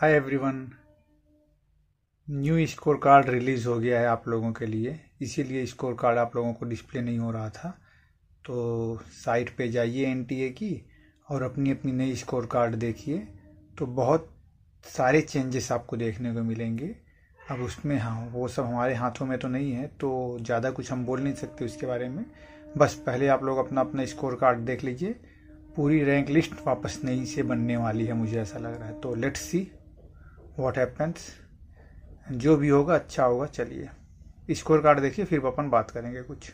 हाय everyone new score card release हो गया है आप लोगों के लिए इसीलिए स्कोर कार्ड आप लोगों को डिस्प्ले नहीं हो रहा था तो साइट पे जाइए एनटीए की और अपनी अपनी नई स्कोर कार्ड देखिए तो बहुत सारे चेंजेस आपको देखने को मिलेंगे अब उसमें हाँ वो सब हमारे हाथों में तो नहीं है तो ज़्यादा कुछ हम बोल नहीं सकते उसके बारे में बस पहले आप लोग अपना अपना स्कोर कार्ड देख लीजिए पूरी रैंक लिस्ट वापस नहीं से बनने वाली है मुझे ऐसा लग रहा है तो लेट्स सी व्हाट हैपन्स जो भी होगा अच्छा होगा चलिए स्कोर कार्ड देखिए फिर अपन बात करेंगे कुछ